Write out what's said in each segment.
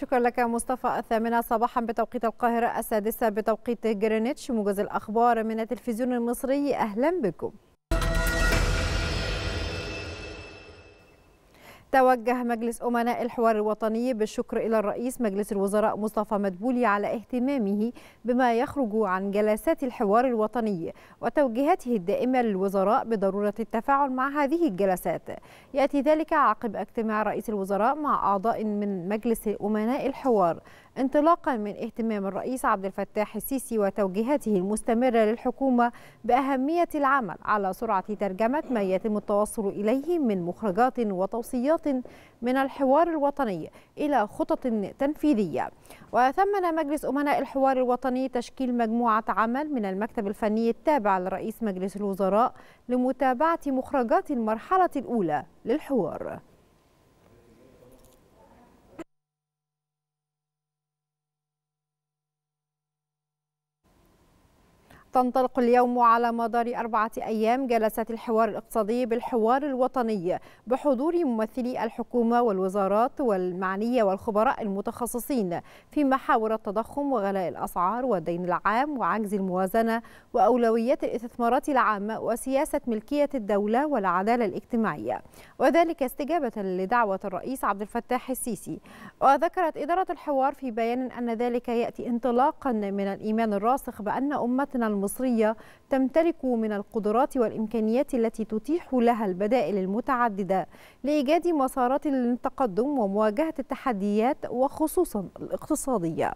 شكرا لك مصطفى الثامنة صباحا بتوقيت القاهرة السادسة بتوقيت جرينتش موجز الأخبار من التلفزيون المصري أهلا بكم توجه مجلس أمناء الحوار الوطني بالشكر إلى الرئيس مجلس الوزراء مصطفى مدبولي على اهتمامه بما يخرج عن جلسات الحوار الوطني وتوجيهاته الدائمة للوزراء بضرورة التفاعل مع هذه الجلسات يأتي ذلك عقب اجتماع رئيس الوزراء مع أعضاء من مجلس أمناء الحوار انطلاقا من اهتمام الرئيس عبد الفتاح السيسي وتوجيهاته المستمرة للحكومة بأهمية العمل على سرعة ترجمة ما يتم التوصل إليه من مخرجات وتوصيات من الحوار الوطني إلى خطط تنفيذية وثمن مجلس أمناء الحوار الوطني تشكيل مجموعة عمل من المكتب الفني التابع لرئيس مجلس الوزراء لمتابعة مخرجات المرحلة الأولى للحوار تنطلق اليوم على مدار أربعة أيام جلسات الحوار الاقتصادي بالحوار الوطني بحضور ممثلي الحكومة والوزارات والمعنية والخبراء المتخصصين في محاور التضخم وغلاء الأسعار والدين العام وعجز الموازنة وأولويات الاستثمارات العامة وسياسة ملكية الدولة والعدالة الاجتماعية وذلك استجابة لدعوة الرئيس عبد الفتاح السيسي وذكرت إدارة الحوار في بيان أن ذلك يأتي انطلاقا من الإيمان الراسخ بأن أمتنا المصرية تمتلك من القدرات والإمكانيات التي تتيح لها البدائل المتعددة لإيجاد مسارات للتقدم ومواجهة التحديات وخصوصا الاقتصادية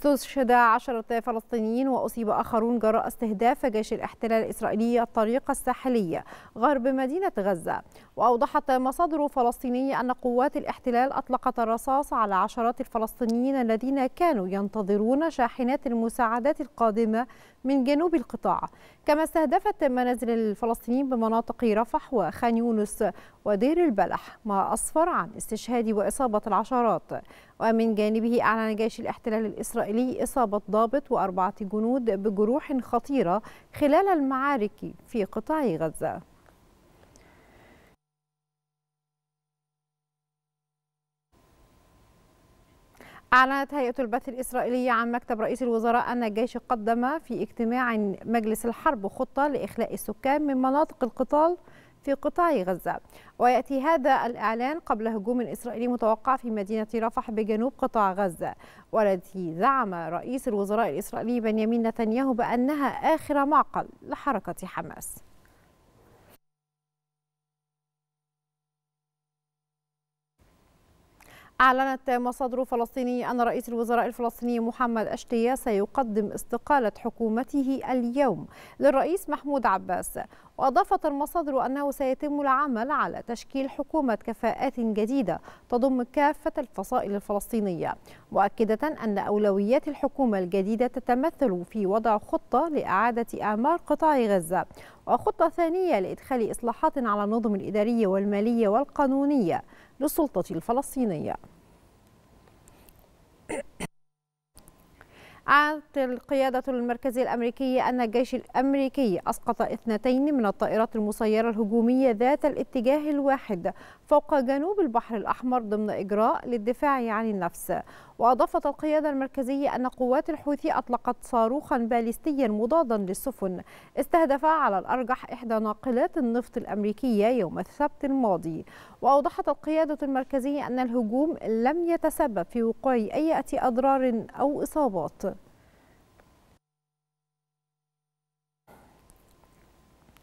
استشهد عشرة فلسطينيين وأصيب آخرون جراء استهداف جيش الاحتلال الإسرائيلي الطريق الساحلي غرب مدينة غزة وأوضحت مصادر فلسطينية أن قوات الاحتلال أطلقت الرصاص على عشرات الفلسطينيين الذين كانوا ينتظرون شاحنات المساعدات القادمة من جنوب القطاع كما استهدفت منازل الفلسطينيين بمناطق رفح وخان يونس ودير البلح ما أسفر عن استشهاد وإصابة العشرات ومن جانبه أعلن جيش الاحتلال الإسرائيلي الإسرائيلي إصابة ضابط وأربعة جنود بجروح خطيرة خلال المعارك في قطاع غزة أعلنت هيئة البث الإسرائيلية عن مكتب رئيس الوزراء أن الجيش قدم في اجتماع مجلس الحرب خطة لإخلاء السكان من مناطق القتال في قطاع غزة ويأتي هذا الإعلان قبل هجوم إسرائيلي متوقع في مدينة رفح بجنوب قطاع غزة والتي زعم رئيس الوزراء الإسرائيلي بنيامين نتنياهو بأنها آخر معقل لحركة حماس أعلنت مصادر فلسطينية أن رئيس الوزراء الفلسطيني محمد أشتيا سيقدم استقالة حكومته اليوم للرئيس محمود عباس وأضافت المصادر أنه سيتم العمل على تشكيل حكومة كفاءات جديدة تضم كافة الفصائل الفلسطينية مؤكدة أن أولويات الحكومة الجديدة تتمثل في وضع خطة لإعادة أعمار قطاع غزة وخطة ثانية لإدخال إصلاحات على النظم الإدارية والمالية والقانونية للسلطة الفلسطينية أعلنت القيادة المركزية الأمريكية أن الجيش الأمريكي أسقط اثنتين من الطائرات المسيرة الهجومية ذات الاتجاه الواحد فوق جنوب البحر الأحمر ضمن إجراء للدفاع عن النفس وأضافت القيادة المركزية أن قوات الحوثي أطلقت صاروخا باليستيا مضادا للسفن استهدف على الأرجح إحدى ناقلات النفط الأمريكية يوم السبت الماضي وأوضحت القيادة المركزية أن الهجوم لم يتسبب في وقوع أي أضرار أو إصابات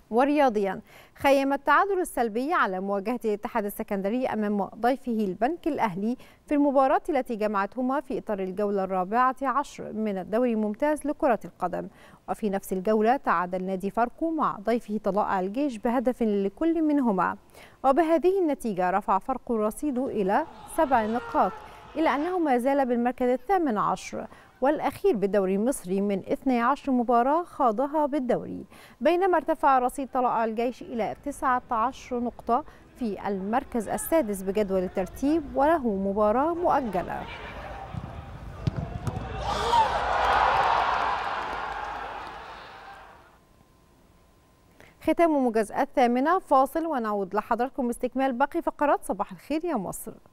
ورياضيا خيم التعادل السلبي على مواجهة الاتحاد السكندري أمام ضيفه البنك الأهلي في المباراة التي جمعتهما في إطار الجولة الرابعة عشر من الدوري الممتاز لكرة القدم وفي نفس الجولة تعادل نادي فاركو مع ضيفه طلاء الجيش بهدف لكل منهما وبهذه النتيجة رفع فرق الرصيد إلى سبع نقاط إلا أنه ما زال بالمركز الثامن عشر والأخير بالدوري المصري من 12 مباراة خاضها بالدوري بينما ارتفع رصيد طلائع الجيش إلى 19 نقطة في المركز السادس بجدول الترتيب وله مباراة مؤجلة ختام مجازات الثامنة فاصل ونعود لحضراتكم استكمال باقي فقرات صباح الخير يا مصر